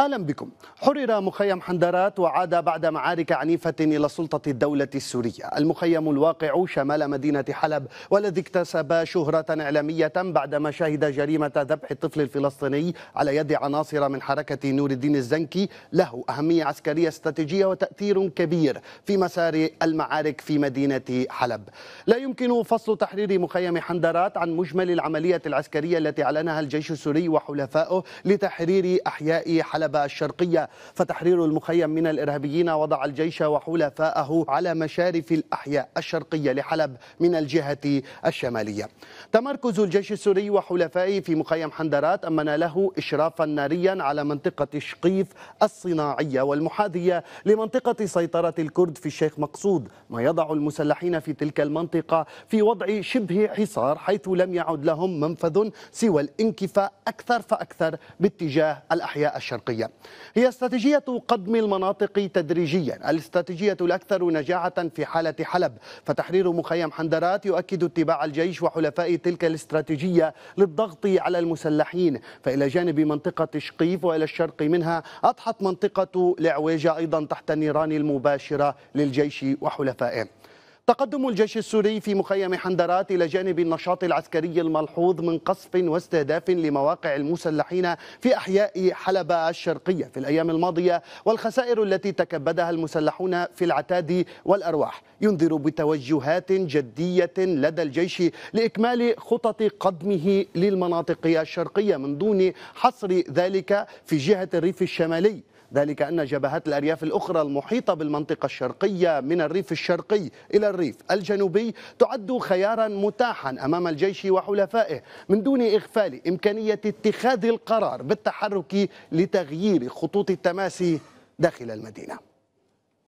أهلا بكم حرر مخيم حندرات وعاد بعد معارك عنيفة إلى سلطة الدولة السورية المخيم الواقع شمال مدينة حلب والذي اكتسب شهرة إعلامية بعدما شهد جريمة ذبح الطفل الفلسطيني على يد عناصر من حركة نور الدين الزنكي له أهمية عسكرية استراتيجية وتأثير كبير في مسار المعارك في مدينة حلب لا يمكن فصل تحرير مخيم حندرات عن مجمل العملية العسكرية التي أعلنها الجيش السوري وحلفائه لتحرير أحياء حلب الحلبة الشرقية فتحرير المخيم من الإرهابيين وضع الجيش وحلفائه على مشارف الأحياء الشرقية لحلب من الجهة الشمالية تمركز الجيش السوري وحلفائه في مخيم حندرات أمن له إشرافا ناريا على منطقة شقيف الصناعية والمحاذية لمنطقة سيطرة الكرد في الشيخ مقصود ما يضع المسلحين في تلك المنطقة في وضع شبه حصار حيث لم يعد لهم منفذ سوى الانكفاء أكثر فأكثر باتجاه الأحياء الشرقية الافريقيه هي استراتيجيه قضم المناطق تدريجيا الاستراتيجيه الاكثر نجاعه في حاله حلب فتحرير مخيم حندرات يؤكد اتباع الجيش وحلفاء تلك الاستراتيجيه للضغط على المسلحين فالى جانب منطقه شقيف والى الشرق منها اضحت منطقه لعويجه ايضا تحت النيران المباشره للجيش وحلفائه تقدم الجيش السوري في مخيم حندرات إلى جانب النشاط العسكري الملحوظ من قصف واستهداف لمواقع المسلحين في أحياء حلب الشرقية في الأيام الماضية والخسائر التي تكبدها المسلحون في العتاد والأرواح ينذر بتوجهات جدية لدى الجيش لإكمال خطط قدمه للمناطق الشرقية من دون حصر ذلك في جهة الريف الشمالي ذلك أن جبهات الأرياف الأخرى المحيطة بالمنطقة الشرقية من الريف الشرقي إلى الريف الجنوبي تعد خيارا متاحا أمام الجيش وحلفائه من دون إغفال إمكانية اتخاذ القرار بالتحرك لتغيير خطوط التماس داخل المدينه